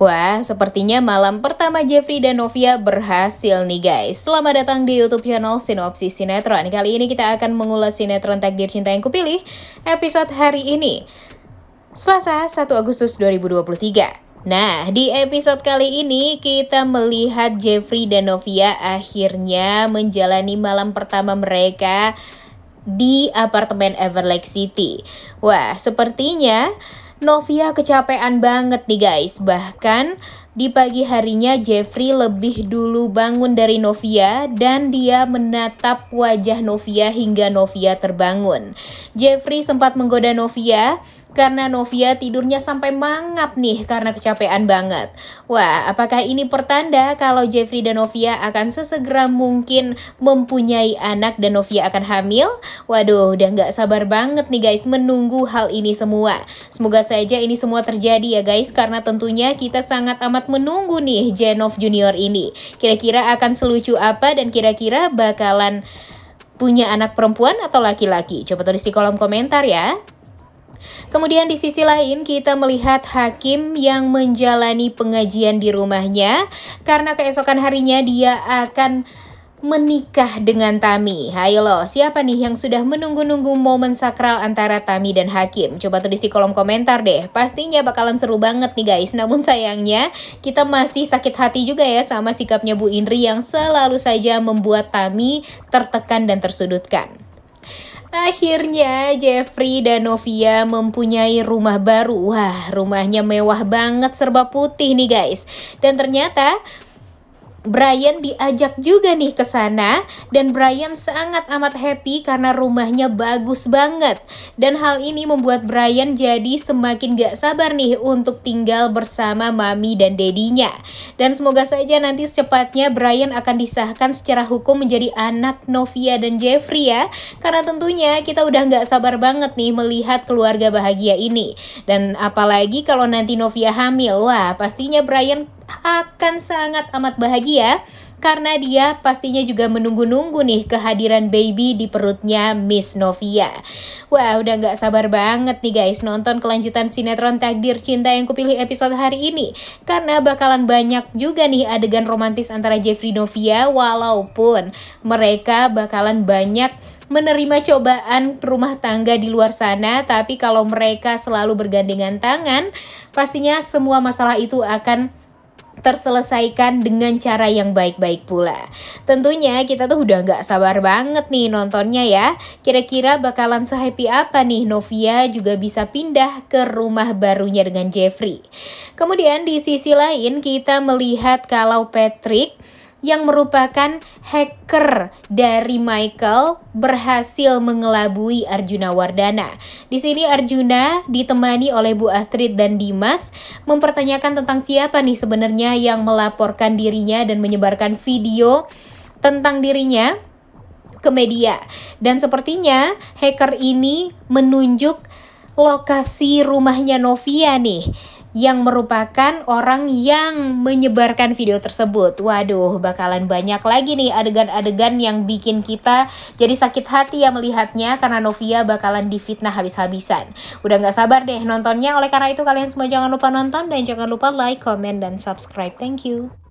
Wah, sepertinya malam pertama Jeffrey dan Novia berhasil nih guys. Selamat datang di YouTube channel Sinopsis Sinetron. Kali ini kita akan mengulas sinetron Takdir Cinta Yang Kupilih episode hari ini. Selasa 1 Agustus 2023. Nah, di episode kali ini kita melihat Jeffrey dan Novia akhirnya menjalani malam pertama mereka di apartemen Everlake City. Wah, sepertinya Novia kecapean banget nih guys. Bahkan di pagi harinya, Jeffrey lebih dulu bangun dari Novia dan dia menatap wajah Novia hingga Novia terbangun. Jeffrey sempat menggoda Novia karena Novia tidurnya sampai mangap nih karena kecapean banget. Wah, apakah ini pertanda kalau Jeffrey dan Novia akan sesegera mungkin mempunyai anak dan Novia akan hamil? Waduh, udah nggak sabar banget nih guys menunggu hal ini semua. Semoga saja ini semua terjadi ya guys karena tentunya kita sangat amat banyak menunggu nih Jenov Junior ini. Kira-kira akan selucu apa dan kira-kira bakalan punya anak perempuan atau laki-laki? Coba tulis di kolom komentar ya. Kemudian di sisi lain kita melihat hakim yang menjalani pengajian di rumahnya karena keesokan harinya dia akan menikah dengan Tami. Hai lo, siapa nih yang sudah menunggu-nunggu momen sakral antara Tami dan Hakim? Coba tulis di kolom komentar deh. Pastinya bakalan seru banget nih guys. Namun sayangnya, kita masih sakit hati juga ya sama sikapnya Bu Indri yang selalu saja membuat Tami tertekan dan tersudutkan. Akhirnya Jeffrey dan Novia mempunyai rumah baru. Wah, rumahnya mewah banget serba putih nih guys. Dan ternyata Brian diajak juga nih ke sana dan Brian sangat amat happy karena rumahnya bagus banget dan hal ini membuat Brian jadi semakin gak sabar nih untuk tinggal bersama mami dan dedinya dan semoga saja nanti secepatnya Brian akan disahkan secara hukum menjadi anak Novia dan Jeffrey ya karena tentunya kita udah gak sabar banget nih melihat keluarga bahagia ini dan apalagi kalau nanti Novia hamil wah pastinya Brian akan sangat amat bahagia karena dia pastinya juga menunggu-nunggu nih kehadiran baby di perutnya Miss Novia. Wah, udah gak sabar banget nih guys nonton kelanjutan sinetron Takdir Cinta yang kupilih episode hari ini. Karena bakalan banyak juga nih adegan romantis antara Jeffrey Novia walaupun mereka bakalan banyak menerima cobaan rumah tangga di luar sana, tapi kalau mereka selalu bergandengan tangan, pastinya semua masalah itu akan terselesaikan dengan cara yang baik-baik pula. Tentunya kita tuh udah nggak sabar banget nih nontonnya ya. Kira-kira bakalan sehappy apa nih Novia juga bisa pindah ke rumah barunya dengan Jeffrey. Kemudian di sisi lain kita melihat kalau Patrick yang merupakan hacker dari Michael berhasil mengelabui Arjuna Wardana. Di sini Arjuna ditemani oleh Bu Astrid dan Dimas mempertanyakan tentang siapa nih sebenarnya yang melaporkan dirinya dan menyebarkan video tentang dirinya ke media. Dan sepertinya hacker ini menunjuk lokasi rumahnya Novia nih yang merupakan orang yang menyebarkan video tersebut. Waduh, bakalan banyak lagi nih adegan-adegan yang bikin kita jadi sakit hati ya melihatnya karena Novia bakalan difitnah habis-habisan. Udah gak sabar deh nontonnya, oleh karena itu kalian semua jangan lupa nonton dan jangan lupa like, comment, dan subscribe. Thank you.